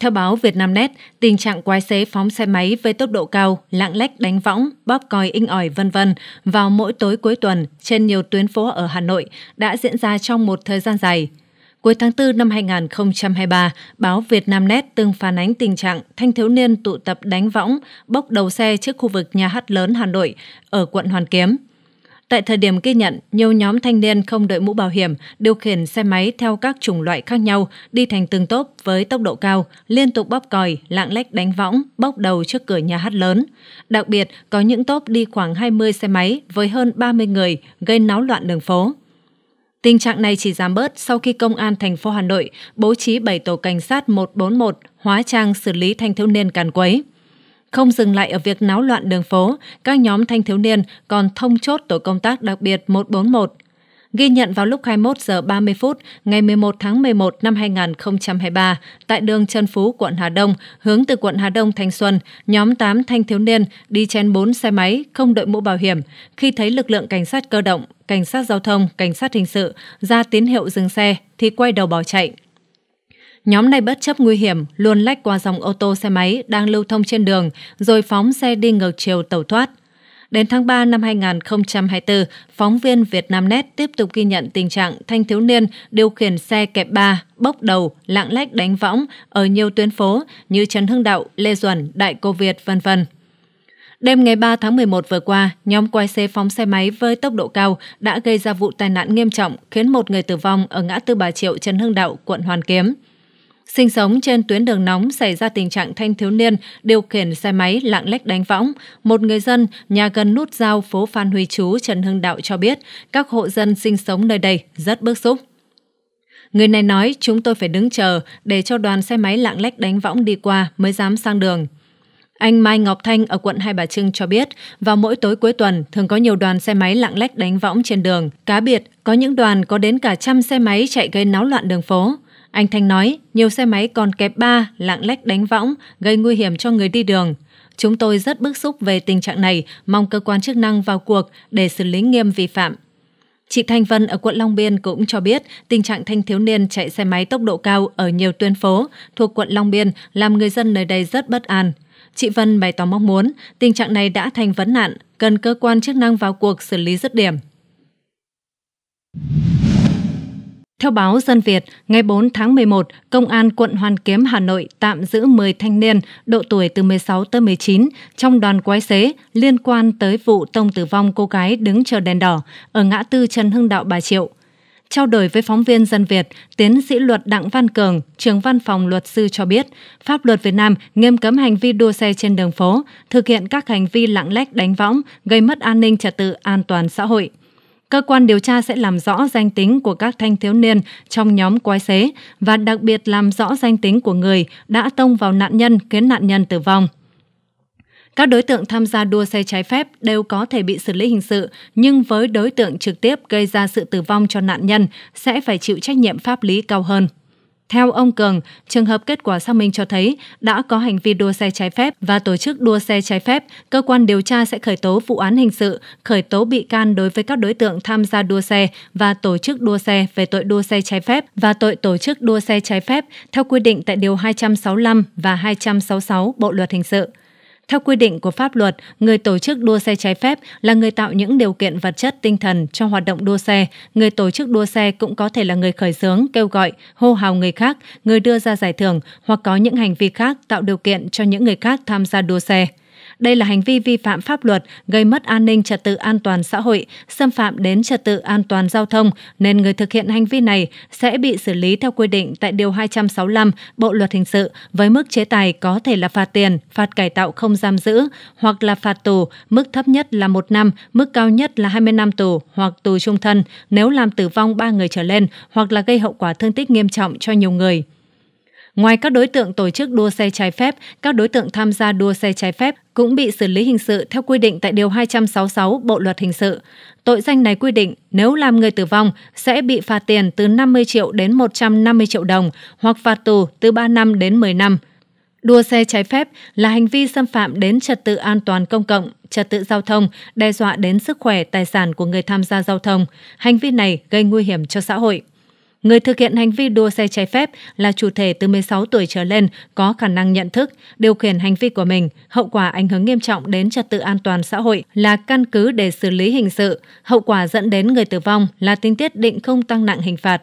Theo báo Vietnamnet, tình trạng quái xế phóng xe máy với tốc độ cao, lạng lách đánh võng, bóp còi inh ỏi vân vân vào mỗi tối cuối tuần trên nhiều tuyến phố ở Hà Nội đã diễn ra trong một thời gian dài. Cuối tháng 4 năm 2023, báo Vietnamnet từng phản ánh tình trạng thanh thiếu niên tụ tập đánh võng, bốc đầu xe trước khu vực nhà hát lớn Hà Nội ở quận Hoàn Kiếm – Tại thời điểm ghi nhận, nhiều nhóm thanh niên không đội mũ bảo hiểm, điều khiển xe máy theo các chủng loại khác nhau, đi thành từng tốp với tốc độ cao, liên tục bóp còi, lạng lách đánh võng, bốc đầu trước cửa nhà hát lớn. Đặc biệt, có những tốp đi khoảng 20 xe máy với hơn 30 người gây náo loạn đường phố. Tình trạng này chỉ giảm bớt sau khi Công an thành phố Hà Nội bố trí 7 tổ cảnh sát 141 hóa trang xử lý thanh thiếu niên càn quấy. Không dừng lại ở việc náo loạn đường phố, các nhóm thanh thiếu niên còn thông chốt tổ công tác đặc biệt 141. Ghi nhận vào lúc 21 giờ 30 phút ngày 11 tháng 11 năm 2023 tại đường Trần Phú, quận Hà Đông, hướng từ quận Hà Đông Thanh Xuân, nhóm 8 thanh thiếu niên đi trên 4 xe máy không đội mũ bảo hiểm. Khi thấy lực lượng cảnh sát cơ động, cảnh sát giao thông, cảnh sát hình sự ra tín hiệu dừng xe thì quay đầu bỏ chạy. Nhóm này bất chấp nguy hiểm, luôn lách qua dòng ô tô xe máy đang lưu thông trên đường, rồi phóng xe đi ngược chiều tẩu thoát. Đến tháng 3 năm 2024, phóng viên Vietnamnet tiếp tục ghi nhận tình trạng thanh thiếu niên điều khiển xe kẹp ba, bốc đầu, lạng lách đánh võng ở nhiều tuyến phố như Trần Hưng Đạo, Lê Duẩn, Đại Cô Việt, vân vân. Đêm ngày 3 tháng 11 vừa qua, nhóm quay xe phóng xe máy với tốc độ cao đã gây ra vụ tai nạn nghiêm trọng khiến một người tử vong ở ngã tư Bà Triệu Trần Hưng Đạo, quận Hoàn Kiếm sinh sống trên tuyến đường nóng xảy ra tình trạng thanh thiếu niên điều khiển xe máy lạng lách đánh võng. Một người dân nhà gần nút giao phố Phan Huy Chú Trần Hưng Đạo cho biết các hộ dân sinh sống nơi đây rất bức xúc. Người này nói chúng tôi phải đứng chờ để cho đoàn xe máy lạng lách đánh võng đi qua mới dám sang đường. Anh Mai Ngọc Thanh ở quận Hai Bà Trưng cho biết, vào mỗi tối cuối tuần thường có nhiều đoàn xe máy lạng lách đánh võng trên đường. Cá biệt, có những đoàn có đến cả trăm xe máy chạy gây náo loạn đường phố. Anh Thanh nói, nhiều xe máy còn kẹp ba, lạng lách đánh võng, gây nguy hiểm cho người đi đường. Chúng tôi rất bức xúc về tình trạng này, mong cơ quan chức năng vào cuộc để xử lý nghiêm vi phạm. Chị Thanh Vân ở quận Long Biên cũng cho biết tình trạng thanh thiếu niên chạy xe máy tốc độ cao ở nhiều tuyến phố thuộc quận Long Biên làm người dân nơi đây rất bất an. Chị Vân bày tỏ mong muốn tình trạng này đã thành vấn nạn, cần cơ quan chức năng vào cuộc xử lý dứt điểm. Theo báo Dân Việt, ngày 4 tháng 11, Công an quận Hoàn Kiếm, Hà Nội tạm giữ 10 thanh niên độ tuổi từ 16 tới 19 trong đoàn quái xế liên quan tới vụ tông tử vong cô gái đứng chờ đèn đỏ ở ngã tư Trần Hưng Đạo Bà Triệu. Trao đổi với phóng viên Dân Việt, tiến sĩ luật Đặng Văn Cường, trưởng văn phòng luật sư cho biết, pháp luật Việt Nam nghiêm cấm hành vi đua xe trên đường phố, thực hiện các hành vi lạng lách đánh võng, gây mất an ninh trật tự an toàn xã hội. Cơ quan điều tra sẽ làm rõ danh tính của các thanh thiếu niên trong nhóm quái xế và đặc biệt làm rõ danh tính của người đã tông vào nạn nhân khiến nạn nhân tử vong. Các đối tượng tham gia đua xe trái phép đều có thể bị xử lý hình sự, nhưng với đối tượng trực tiếp gây ra sự tử vong cho nạn nhân sẽ phải chịu trách nhiệm pháp lý cao hơn. Theo ông Cường, trường hợp kết quả xác minh cho thấy đã có hành vi đua xe trái phép và tổ chức đua xe trái phép, cơ quan điều tra sẽ khởi tố vụ án hình sự, khởi tố bị can đối với các đối tượng tham gia đua xe và tổ chức đua xe về tội đua xe trái phép và tội tổ chức đua xe trái phép theo quy định tại Điều 265 và 266 Bộ Luật Hình sự. Theo quy định của pháp luật, người tổ chức đua xe trái phép là người tạo những điều kiện vật chất tinh thần cho hoạt động đua xe. Người tổ chức đua xe cũng có thể là người khởi xướng, kêu gọi, hô hào người khác, người đưa ra giải thưởng hoặc có những hành vi khác tạo điều kiện cho những người khác tham gia đua xe. Đây là hành vi vi phạm pháp luật, gây mất an ninh trật tự an toàn xã hội, xâm phạm đến trật tự an toàn giao thông, nên người thực hiện hành vi này sẽ bị xử lý theo quy định tại Điều 265 Bộ Luật Hình sự với mức chế tài có thể là phạt tiền, phạt cải tạo không giam giữ hoặc là phạt tù, mức thấp nhất là một năm, mức cao nhất là 20 năm tù hoặc tù trung thân nếu làm tử vong 3 người trở lên hoặc là gây hậu quả thương tích nghiêm trọng cho nhiều người. Ngoài các đối tượng tổ chức đua xe trái phép, các đối tượng tham gia đua xe trái phép cũng bị xử lý hình sự theo quy định tại Điều 266 Bộ Luật Hình sự. Tội danh này quy định nếu làm người tử vong sẽ bị phạt tiền từ 50 triệu đến 150 triệu đồng hoặc phạt tù từ 3 năm đến 10 năm. Đua xe trái phép là hành vi xâm phạm đến trật tự an toàn công cộng, trật tự giao thông, đe dọa đến sức khỏe, tài sản của người tham gia giao thông. Hành vi này gây nguy hiểm cho xã hội. Người thực hiện hành vi đua xe trái phép là chủ thể từ 16 tuổi trở lên có khả năng nhận thức, điều khiển hành vi của mình, hậu quả ảnh hưởng nghiêm trọng đến trật tự an toàn xã hội là căn cứ để xử lý hình sự, hậu quả dẫn đến người tử vong là tình tiết định không tăng nặng hình phạt.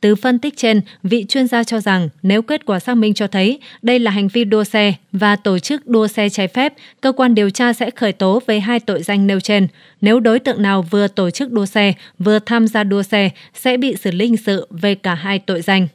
Từ phân tích trên, vị chuyên gia cho rằng nếu kết quả xác minh cho thấy đây là hành vi đua xe và tổ chức đua xe trái phép, cơ quan điều tra sẽ khởi tố về hai tội danh nêu trên. Nếu đối tượng nào vừa tổ chức đua xe, vừa tham gia đua xe sẽ bị xử lý hình sự về cả hai tội danh.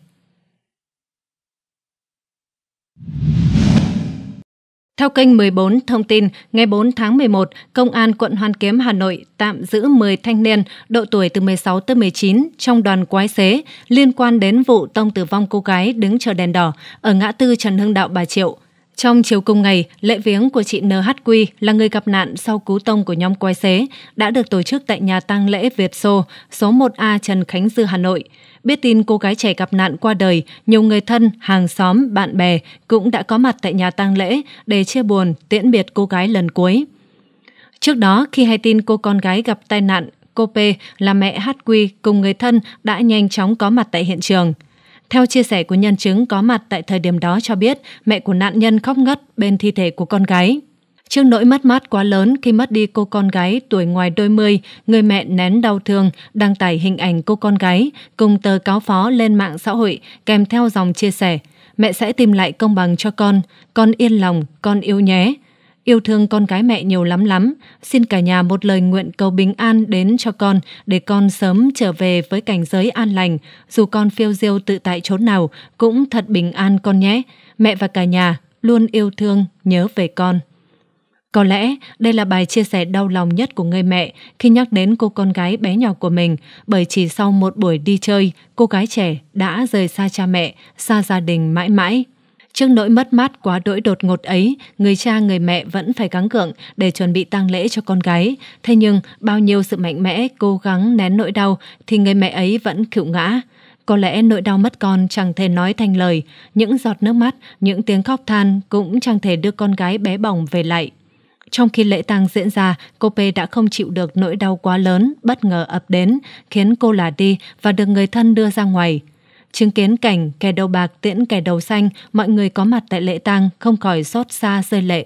Theo kênh 14 thông tin, ngày 4 tháng 11, Công an quận Hoàn Kiếm Hà Nội tạm giữ 10 thanh niên độ tuổi từ 16 tới 19 trong đoàn quái xế liên quan đến vụ tông tử vong cô gái đứng chờ đèn đỏ ở ngã tư Trần Hưng Đạo Bà Triệu. Trong chiều cùng ngày, lễ viếng của chị NHQ là người gặp nạn sau cú tông của nhóm quay xế đã được tổ chức tại nhà tang lễ Việt Xô, số 1A Trần Khánh Dư, Hà Nội. Biết tin cô gái trẻ gặp nạn qua đời, nhiều người thân, hàng xóm, bạn bè cũng đã có mặt tại nhà tang lễ để chia buồn, tiễn biệt cô gái lần cuối. Trước đó, khi hay tin cô con gái gặp tai nạn, cô P là mẹ HQ cùng người thân đã nhanh chóng có mặt tại hiện trường – theo chia sẻ của nhân chứng có mặt tại thời điểm đó cho biết, mẹ của nạn nhân khóc ngất bên thi thể của con gái. Trước nỗi mất mát quá lớn khi mất đi cô con gái tuổi ngoài đôi mươi, người mẹ nén đau thương đăng tải hình ảnh cô con gái cùng tờ cáo phó lên mạng xã hội kèm theo dòng chia sẻ. Mẹ sẽ tìm lại công bằng cho con, con yên lòng, con yêu nhé. Yêu thương con gái mẹ nhiều lắm lắm, xin cả nhà một lời nguyện cầu bình an đến cho con để con sớm trở về với cảnh giới an lành, dù con phiêu diêu tự tại chốn nào cũng thật bình an con nhé. Mẹ và cả nhà luôn yêu thương, nhớ về con. Có lẽ đây là bài chia sẻ đau lòng nhất của người mẹ khi nhắc đến cô con gái bé nhỏ của mình, bởi chỉ sau một buổi đi chơi, cô gái trẻ đã rời xa cha mẹ, xa gia đình mãi mãi. Trước nỗi mất mát quá đỗi đột ngột ấy, người cha người mẹ vẫn phải gắng gượng để chuẩn bị tang lễ cho con gái. Thế nhưng, bao nhiêu sự mạnh mẽ, cố gắng nén nỗi đau thì người mẹ ấy vẫn khựu ngã. Có lẽ nỗi đau mất con chẳng thể nói thành lời, những giọt nước mắt, những tiếng khóc than cũng chẳng thể đưa con gái bé bỏng về lại. Trong khi lễ tang diễn ra, cô P đã không chịu được nỗi đau quá lớn, bất ngờ ập đến, khiến cô là đi và được người thân đưa ra ngoài. Chứng kiến cảnh kẻ đầu bạc tiễn kẻ đầu xanh, mọi người có mặt tại lễ tang không khỏi xót xa rơi lệ.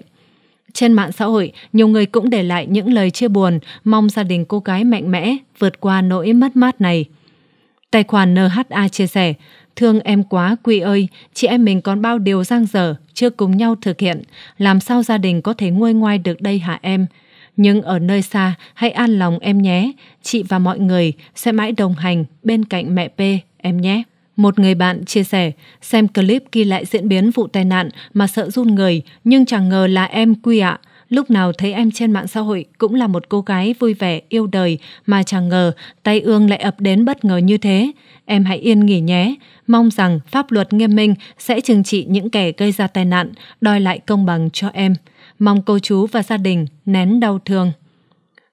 Trên mạng xã hội, nhiều người cũng để lại những lời chia buồn, mong gia đình cô gái mạnh mẽ vượt qua nỗi mất mát này. Tài khoản NHA chia sẻ, Thương em quá Quy ơi, chị em mình còn bao điều giang dở, chưa cùng nhau thực hiện. Làm sao gia đình có thể nguôi ngoai được đây hả em? Nhưng ở nơi xa, hãy an lòng em nhé. Chị và mọi người sẽ mãi đồng hành bên cạnh mẹ P em nhé. Một người bạn chia sẻ, xem clip ghi lại diễn biến vụ tai nạn mà sợ run người, nhưng chẳng ngờ là em quy ạ. Lúc nào thấy em trên mạng xã hội cũng là một cô gái vui vẻ, yêu đời mà chẳng ngờ tay ương lại ập đến bất ngờ như thế. Em hãy yên nghỉ nhé, mong rằng pháp luật nghiêm minh sẽ trừng trị những kẻ gây ra tai nạn, đòi lại công bằng cho em. Mong cô chú và gia đình nén đau thương.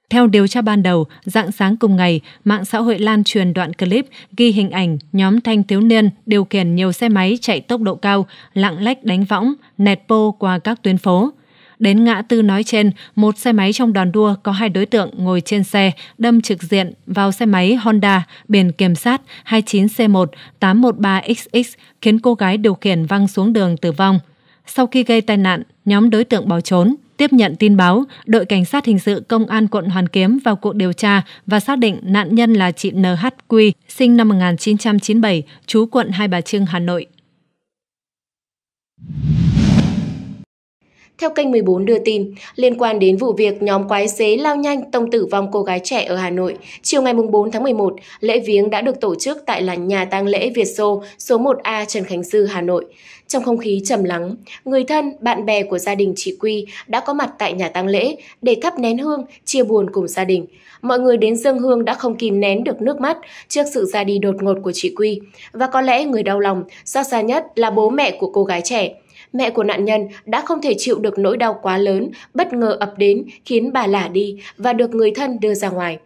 Theo điều tra ban đầu, dạng sáng cùng ngày, mạng xã hội lan truyền đoạn clip ghi hình ảnh nhóm thanh thiếu niên điều khiển nhiều xe máy chạy tốc độ cao, lạng lách đánh võng, nẹt pô qua các tuyến phố. Đến ngã tư nói trên, một xe máy trong đoàn đua có hai đối tượng ngồi trên xe đâm trực diện vào xe máy Honda biển kiểm soát 29C1-813XX khiến cô gái điều khiển văng xuống đường tử vong. Sau khi gây tai nạn, nhóm đối tượng bỏ trốn. Tiếp nhận tin báo, đội cảnh sát hình sự công an quận Hoàn Kiếm vào cuộc điều tra và xác định nạn nhân là chị NHQ, sinh năm 1997, trú quận Hai Bà Trưng, Hà Nội. Theo kênh 14 đưa tin, liên quan đến vụ việc nhóm quái xế lao nhanh tông tử vong cô gái trẻ ở Hà Nội, chiều ngày 4 tháng 11, lễ viếng đã được tổ chức tại là nhà tang lễ Việt Xô số 1A Trần Khánh Dư, Hà Nội. Trong không khí trầm lắng, người thân, bạn bè của gia đình chị Quy đã có mặt tại nhà tang lễ để thắp nén hương, chia buồn cùng gia đình. Mọi người đến dâng hương đã không kìm nén được nước mắt trước sự ra đi đột ngột của chị Quy. Và có lẽ người đau lòng, xa xa nhất là bố mẹ của cô gái trẻ. Mẹ của nạn nhân đã không thể chịu được nỗi đau quá lớn, bất ngờ ập đến khiến bà lả đi và được người thân đưa ra ngoài.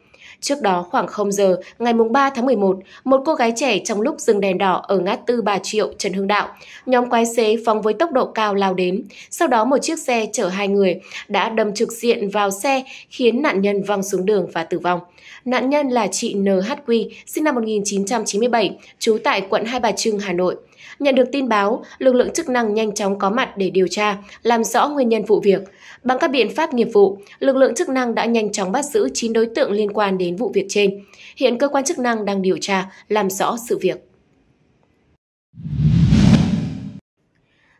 Trước đó khoảng 0 giờ ngày 3 tháng 11, một cô gái trẻ trong lúc dừng đèn đỏ ở ngã tư Bà Triệu, Trần Hưng Đạo, nhóm quái xế phóng với tốc độ cao lao đến. Sau đó một chiếc xe chở hai người đã đâm trực diện vào xe khiến nạn nhân văng xuống đường và tử vong. Nạn nhân là chị NHQ, sinh năm 1997, trú tại quận Hai Bà Trưng, Hà Nội. Nhận được tin báo, lực lượng chức năng nhanh chóng có mặt để điều tra, làm rõ nguyên nhân vụ việc. Bằng các biện pháp nghiệp vụ, lực lượng chức năng đã nhanh chóng bắt giữ 9 đối tượng liên quan đến vụ việc trên. Hiện cơ quan chức năng đang điều tra, làm rõ sự việc.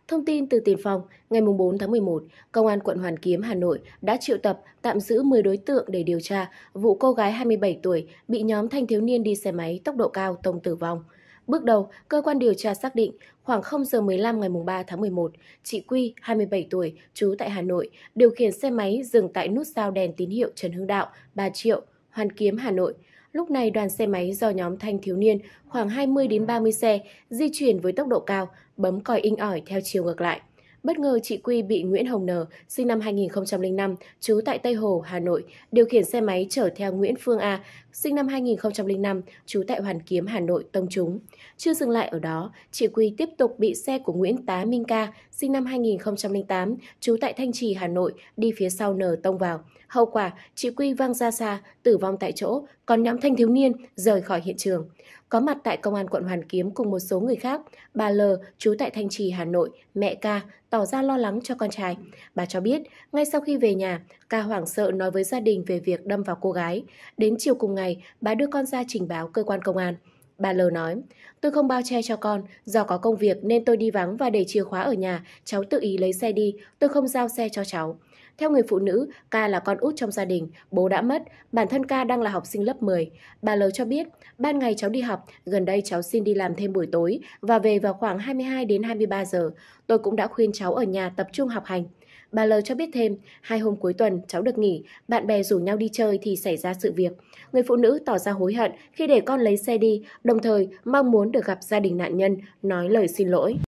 Thông tin từ tiền phong ngày 4 tháng 11, Công an quận Hoàn Kiếm, Hà Nội đã triệu tập tạm giữ 10 đối tượng để điều tra vụ cô gái 27 tuổi bị nhóm thanh thiếu niên đi xe máy tốc độ cao tông tử vong. Bước đầu, cơ quan điều tra xác định khoảng 0 giờ 15 ngày 3 tháng 11, chị Quy, 27 tuổi, trú tại Hà Nội, điều khiển xe máy dừng tại nút giao đèn tín hiệu Trần Hưng Đạo, Bà Triệu, Hoàn Kiếm, Hà Nội. Lúc này đoàn xe máy do nhóm thanh thiếu niên khoảng 20 đến 30 xe di chuyển với tốc độ cao, bấm còi inh ỏi theo chiều ngược lại bất ngờ chị Quy bị Nguyễn Hồng nờ sinh năm 2005, trú tại Tây Hồ, Hà Nội, điều khiển xe máy chở theo Nguyễn Phương A, sinh năm 2005, trú tại Hoàn Kiếm, Hà Nội, tông trúng. Chưa dừng lại ở đó, chị Quy tiếp tục bị xe của Nguyễn Tá Minh Ca, sinh năm 2008, trú tại Thanh Trì, Hà Nội, đi phía sau nờ tông vào. Hậu quả, chị Quy văng ra xa, tử vong tại chỗ, còn nhóm thanh thiếu niên rời khỏi hiện trường. Có mặt tại Công an quận Hoàn Kiếm cùng một số người khác, bà L, trú tại Thanh Trì, Hà Nội, mẹ ca, tỏ ra lo lắng cho con trai. Bà cho biết, ngay sau khi về nhà, ca hoảng sợ nói với gia đình về việc đâm vào cô gái. Đến chiều cùng ngày, bà đưa con ra trình báo cơ quan công an. Bà L nói, tôi không bao che cho con, do có công việc nên tôi đi vắng và để chìa khóa ở nhà, cháu tự ý lấy xe đi, tôi không giao xe cho cháu. Theo người phụ nữ, Ca là con út trong gia đình, bố đã mất, bản thân Ca đang là học sinh lớp 10. Bà L cho biết, ban ngày cháu đi học, gần đây cháu xin đi làm thêm buổi tối và về vào khoảng 22 đến 23 giờ. Tôi cũng đã khuyên cháu ở nhà tập trung học hành. Bà L cho biết thêm, hai hôm cuối tuần cháu được nghỉ, bạn bè rủ nhau đi chơi thì xảy ra sự việc. Người phụ nữ tỏ ra hối hận khi để con lấy xe đi, đồng thời mong muốn được gặp gia đình nạn nhân, nói lời xin lỗi.